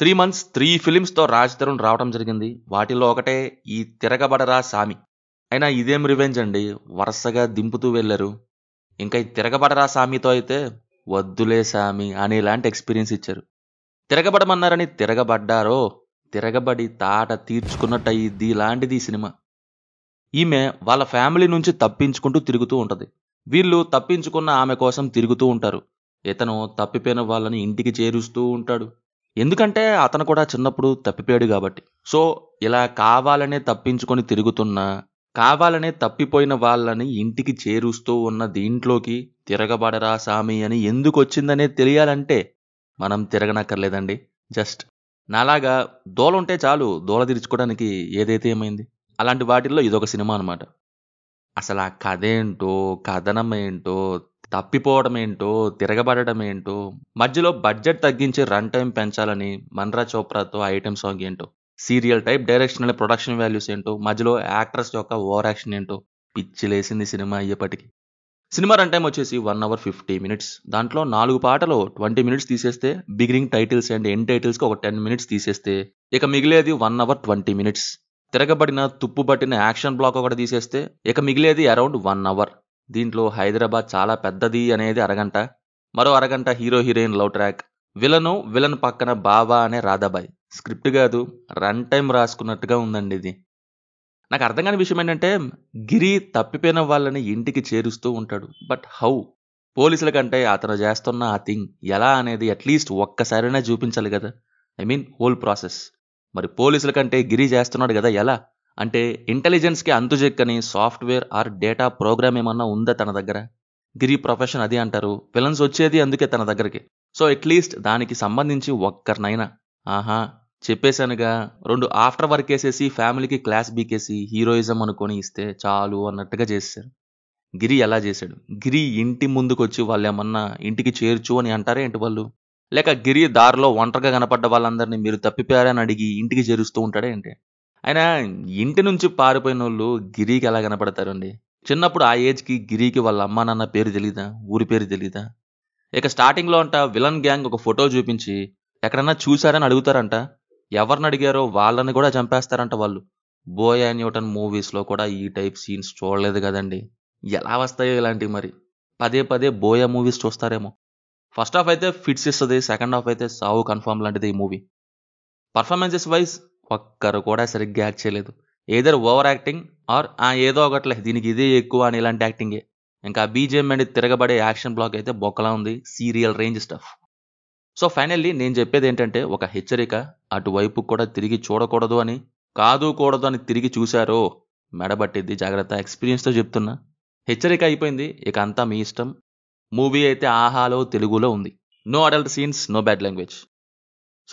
three months three ఫిలిమ్స్తో రాజ్ తరుణ్ రావడం జరిగింది వాటిలో ఒకటే ఈ తిరగబడరా సామి అయినా ఇదేం రివెంజ్ అండి వరుసగా దింపుతూ వెళ్ళారు ఇంకా ఈ తిరగబడరా సామితో అయితే వద్దులే సామి అనేలాంటి ఎక్స్పీరియన్స్ ఇచ్చారు తిరగబడమన్నారని తిరగబడ్డారో తిరగబడి తాట తీర్చుకున్నట్టు అయ్యిద్ది ఇలాంటిది ఈ సినిమా ఈమె వాళ్ళ ఫ్యామిలీ నుంచి తప్పించుకుంటూ తిరుగుతూ ఉంటుంది వీళ్ళు తప్పించుకున్న ఆమె కోసం తిరుగుతూ ఉంటారు ఇతను తప్పిపోయిన వాళ్ళని ఇంటికి చేరుస్తూ ఉంటాడు ఎందుకంటే అతను కూడా చిన్నప్పుడు తప్పిపోయాడు కాబట్టి సో ఇలా కావాలనే తప్పించుకొని తిరుగుతున్న కావాలనే తప్పిపోయిన వాళ్ళని ఇంటికి చేరుస్తూ ఉన్న దీంట్లోకి తిరగబడరా సామి అని ఎందుకు వచ్చిందనే తెలియాలంటే మనం తిరగనక్కర్లేదండి జస్ట్ నాలాగా దోలుంటే చాలు దోల తీర్చుకోవడానికి ఏదైతే ఏమైంది అలాంటి వాటిల్లో ఇదొక సినిమా అనమాట అసలు ఆ కథ ఏంటో కథనం ఏంటో తప్పిపోవడం ఏంటో తిరగబడడం ఏంటో మధ్యలో బడ్జెట్ తగ్గించి రన్ టైం పెంచాలని మన్రా చోప్రాతో ఐటెం సాంగ్ ఏంటో serial type directional production values ఏంటో మధ్యలో యాక్ట్రస్ యొక్క ఓవర్ యాక్షన్ ఏంటో పిచ్చిలేసింది సినిమా అయ్యేపటికి సినిమా రన్ టైం వచ్చేసి వన్ అవర్ ఫిఫ్టీ మినిట్స్ దాంట్లో నాలుగు పాటలు ట్వంటీ మినిట్స్ తీసేస్తే బిగినింగ్ టైటిల్స్ అండ్ ఎండ్ టైటిల్స్కి ఒక టెన్ మినిట్స్ తీసేస్తే ఇక మిగిలేది వన్ అవర్ ట్వంటీ మినిట్స్ తిరగబడిన తుప్పుబట్టిన యాక్షన్ బ్లాక్ ఒకటి తీసేస్తే ఇక మిగిలేది అరౌండ్ వన్ అవర్ దీంట్లో హైదరాబాద్ చాలా పెద్దది అనేది అరగంట మరో అరగంట hero heroine love track villain villain పక్కన బాబా అనే రాధాబాయ్ స్క్రిప్ట్ కాదు రన్ టైం రాసుకున్నట్టుగా ఉందండి ఇది నాకు అర్థం కాని విషయం ఏంటంటే గిరి తప్పిపోయిన వాళ్ళని ఇంటికి చేరుస్తూ ఉంటాడు బట్ హౌ పోలీసుల కంటే అతను చేస్తున్న ఆ థింగ్ ఎలా అనేది అట్లీస్ట్ ఒక్కసారైనా చూపించాలి కదా ఐ మీన్ హోల్ ప్రాసెస్ మరి పోలీసుల కంటే గిరి చేస్తున్నాడు కదా ఎలా అంటే ఇంటెలిజెన్స్కి అంతుజెక్కని సాఫ్ట్వేర్ ఆర్ డేటా ప్రోగ్రామ్ ఏమన్నా ఉందా తన దగ్గర గిరి ప్రొఫెషన్ అది అంటారు విలన్స్ వచ్చేది అందుకే తన దగ్గరికి సో అట్లీస్ట్ దానికి సంబంధించి ఒక్కరినైనా ఆహా చెప్పేశానుగా రెండు ఆఫ్టర్ వర్క్ వేసేసి ఫ్యామిలీకి క్లాస్ బీకేసి హీరోయిజం అనుకొని ఇస్తే చాలు అన్నట్టుగా చేశారు గిరి ఎలా చేశాడు గిరి ఇంటి ముందుకొచ్చి వాళ్ళు ఏమన్నా ఇంటికి చేర్చు అని అంటారే ఏంటి వాళ్ళు లేక గిరి దారిలో ఒంటరిగా కనపడ్డ వాళ్ళందరినీ మీరు తప్పిపోయారని అడిగి ఇంటికి చేరుస్తూ ఉంటాడే ఏంటి ఆయన ఇంటి నుంచి పారిపోయిన వాళ్ళు గిరికి ఎలా కనపడతారండి చిన్నప్పుడు ఆ ఏజ్కి గిరికి వాళ్ళ అమ్మా నాన్న పేరు తెలియదా ఊరి పేరు తెలియదా ఇక స్టార్టింగ్లో అంట విలన్ గ్యాంగ్ ఒక ఫోటో చూపించి ఎక్కడన్నా చూశారని అడుగుతారంట ఎవరిని అడిగారో వాళ్ళని కూడా చంపేస్తారంట వాళ్ళు బోయా న్యూటన్ మూవీస్లో కూడా ఈ టైప్ సీన్స్ చూడలేదు కదండి ఎలా వస్తాయో ఇలాంటివి మరి పదే పదే బోయా మూవీస్ చూస్తారేమో ఫస్ట్ హాఫ్ అయితే ఫిట్స్ ఇస్తుంది సెకండ్ హాఫ్ అయితే సావు కన్ఫామ్ లాంటిది ఈ మూవీ పర్ఫార్మెన్సెస్ వైజ్ ఒక్కరు కూడా సరిగ్గా యాక్ట్ చేయలేదు ఏదర్ ఓవర్ యాక్టింగ్ ఆర్ ఆ ఏదో ఒకట్లే దీనికి ఇదే ఎక్కువ అని ఇలాంటి యాక్టింగే ఇంకా బీజేఎం అండ్ తిరగబడే యాక్షన్ బ్లాక్ అయితే బొక్కలా ఉంది serial range stuff so finally నేను చెప్పేది ఏంటంటే ఒక హెచ్చరిక అటువైపు కూడా తిరిగి చూడకూడదు అని కాదు కూడదు అని తిరిగి చూశారో మెడబట్టిద్ది జాగ్రత్త ఎక్స్పీరియన్స్తో చెప్తున్నా హెచ్చరిక అయిపోయింది ఇక అంతా మీ ఇష్టం మూవీ అయితే ఆహాలో తెలుగులో ఉంది no adult scenes no bad language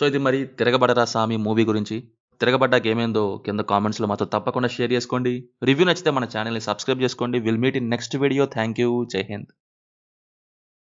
so ఇది మరి తిరగబడరా సామి మూవీ గురించి తిరగబడ్డాక ఏమేందో కింద కామెంట్స్లో మాతో తప్పకుండా షేర్ చేసుకోండి రివ్యూ నచ్చితే మన ఛానల్ని సబ్స్క్రైబ్ చేసుకోండి will meet in next video thank you జై హింద్